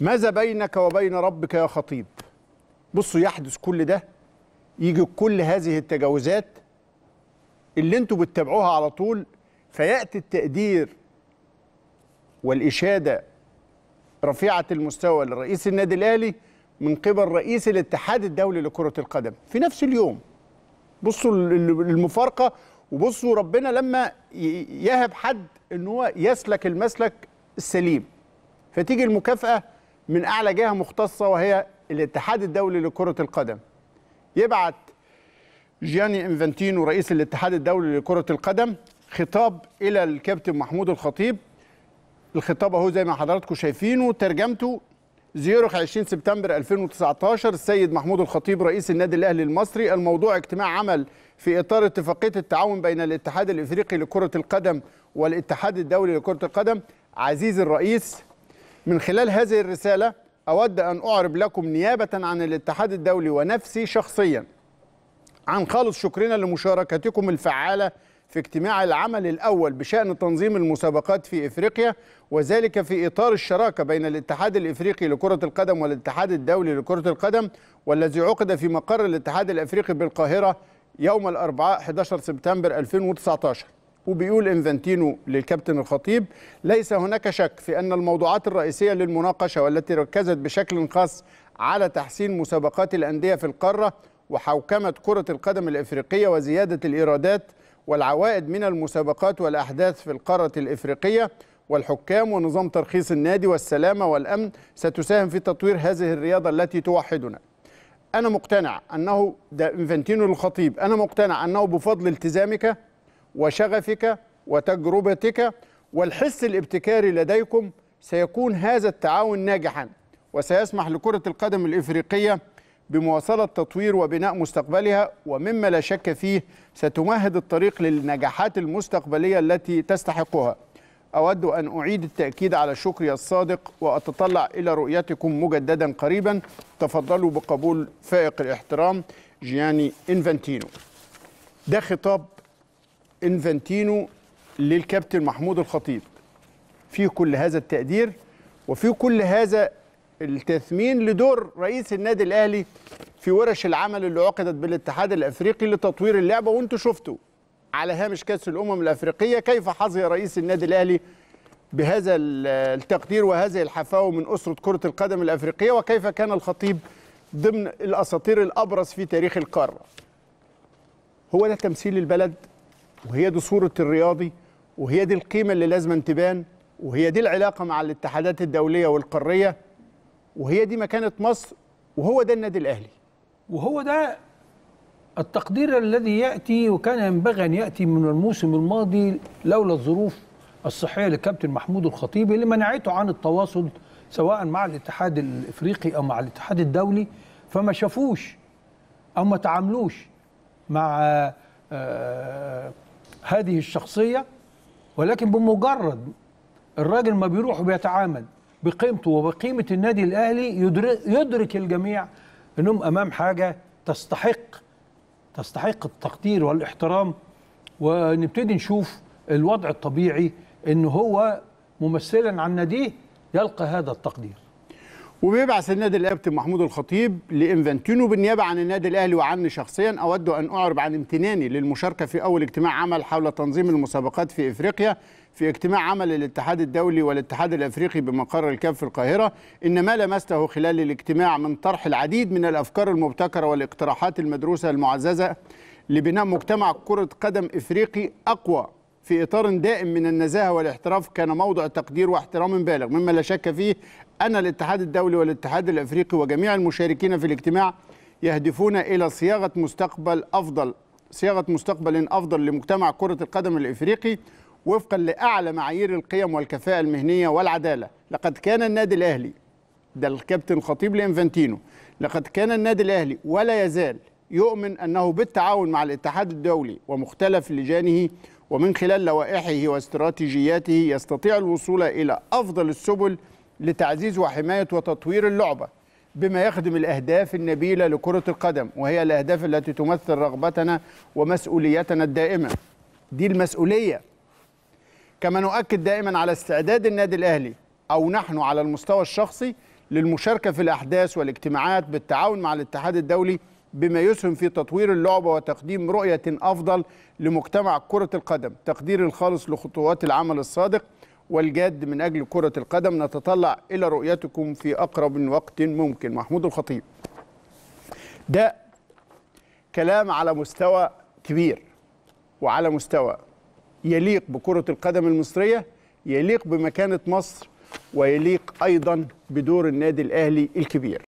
ماذا بينك وبين ربك يا خطيب بصوا يحدث كل ده يجي كل هذه التجاوزات اللي انتوا بتتابعوها على طول فياتي التقدير والاشاده رفيعه المستوى لرئيس النادي الاهلي من قبل رئيس الاتحاد الدولي لكره القدم في نفس اليوم بصوا المفارقه وبصوا ربنا لما يهب حد ان هو يسلك المسلك السليم فتيجي المكافاه من اعلى جهه مختصه وهي الاتحاد الدولي لكره القدم يبعت جياني انفانتينو رئيس الاتحاد الدولي لكره القدم خطاب الى الكابتن محمود الخطيب الخطاب اهو زي ما حضراتكم شايفينه ترجمته زيورخ 20 سبتمبر 2019 السيد محمود الخطيب رئيس النادي الاهلي المصري الموضوع اجتماع عمل في اطار اتفاقيه التعاون بين الاتحاد الافريقي لكره القدم والاتحاد الدولي لكره القدم عزيزي الرئيس من خلال هذه الرسالة أود أن أعرب لكم نيابة عن الاتحاد الدولي ونفسي شخصيا عن خالص شكرنا لمشاركتكم الفعالة في اجتماع العمل الأول بشأن تنظيم المسابقات في إفريقيا وذلك في إطار الشراكة بين الاتحاد الإفريقي لكرة القدم والاتحاد الدولي لكرة القدم والذي عقد في مقر الاتحاد الأفريقي بالقاهرة يوم الأربعاء 11 سبتمبر 2019 وبيقول انفانتينو للكابتن الخطيب ليس هناك شك في أن الموضوعات الرئيسية للمناقشة والتي ركزت بشكل خاص على تحسين مسابقات الأندية في القارة وحوكمة كرة القدم الإفريقية وزيادة الإيرادات والعوائد من المسابقات والأحداث في القارة الإفريقية والحكام ونظام ترخيص النادي والسلامة والأمن ستساهم في تطوير هذه الرياضة التي توحدنا أنا مقتنع أنه ده إنفانتينو الخطيب أنا مقتنع أنه بفضل التزامك وشغفك وتجربتك والحس الابتكاري لديكم سيكون هذا التعاون ناجحا وسيسمح لكرة القدم الإفريقية بمواصلة تطوير وبناء مستقبلها ومما لا شك فيه ستمهد الطريق للنجاحات المستقبلية التي تستحقها أود أن أعيد التأكيد على شكري الصادق وأتطلع إلى رؤيتكم مجددا قريبا تفضلوا بقبول فائق الاحترام جياني إنفانتينو ده خطاب انفانتينو للكابتن محمود الخطيب في كل هذا التقدير وفي كل هذا التثمين لدور رئيس النادي الاهلي في ورش العمل اللي عقدت بالاتحاد الافريقي لتطوير اللعبه وانتوا شفتوا على هامش كاس الامم الافريقيه كيف حظي رئيس النادي الاهلي بهذا التقدير وهذه الحفاوه من اسره كره القدم الافريقيه وكيف كان الخطيب ضمن الاساطير الابرز في تاريخ القاره. هو ده تمثيل البلد وهي دي صورة الرياضي وهي دي القيمة اللي لازم تبان وهي دي العلاقة مع الاتحادات الدولية والقارية وهي دي مكانة مصر وهو ده النادي الأهلي وهو ده التقدير الذي يأتي وكان ينبغي أن يأتي من الموسم الماضي لولا الظروف الصحية للكابتن محمود الخطيب اللي منعته عن التواصل سواء مع الاتحاد الإفريقي أو مع الاتحاد الدولي فما شافوش أو ما تعاملوش مع آه، هذه الشخصية ولكن بمجرد الراجل ما بيروح وبيتعامل بقيمته وبقيمة النادي الأهلي يدرك الجميع أنهم أمام حاجة تستحق تستحق التقدير والاحترام ونبتدي نشوف الوضع الطبيعي أن هو ممثلا عن ناديه يلقى هذا التقدير وبيبعث النادي الكابتن محمود الخطيب لانفنتينو بالنيابه عن النادي الاهلي وعني شخصيا اود ان اعرب عن امتناني للمشاركه في اول اجتماع عمل حول تنظيم المسابقات في افريقيا في اجتماع عمل الاتحاد الدولي والاتحاد الافريقي بمقر الكاف في القاهره ان ما لمسته خلال الاجتماع من طرح العديد من الافكار المبتكره والاقتراحات المدروسه المعززه لبناء مجتمع كره قدم افريقي اقوى في اطار دائم من النزاهه والاحتراف كان موضع تقدير واحترام بالغ مما لا شك فيه أن الاتحاد الدولي والاتحاد الأفريقي وجميع المشاركين في الاجتماع يهدفون إلى صياغة مستقبل أفضل صياغة مستقبل أفضل لمجتمع كرة القدم الإفريقي وفقا لأعلى معايير القيم والكفاءة المهنية والعدالة لقد كان النادي الأهلي ده الكابتن خطيب لإنفانتينو لقد كان النادي الأهلي ولا يزال يؤمن أنه بالتعاون مع الاتحاد الدولي ومختلف لجانه ومن خلال لوائحه واستراتيجياته يستطيع الوصول إلى أفضل السبل لتعزيز وحماية وتطوير اللعبة بما يخدم الأهداف النبيلة لكرة القدم وهي الأهداف التي تمثل رغبتنا ومسؤوليتنا الدائمة دي المسؤولية كما نؤكد دائما على استعداد النادي الأهلي أو نحن على المستوى الشخصي للمشاركة في الأحداث والاجتماعات بالتعاون مع الاتحاد الدولي بما يسهم في تطوير اللعبة وتقديم رؤية أفضل لمجتمع كرة القدم تقديري الخالص لخطوات العمل الصادق والجاد من أجل كرة القدم نتطلع إلى رؤيتكم في أقرب وقت ممكن محمود الخطيب ده كلام على مستوى كبير وعلى مستوى يليق بكرة القدم المصرية يليق بمكانة مصر ويليق أيضا بدور النادي الأهلي الكبير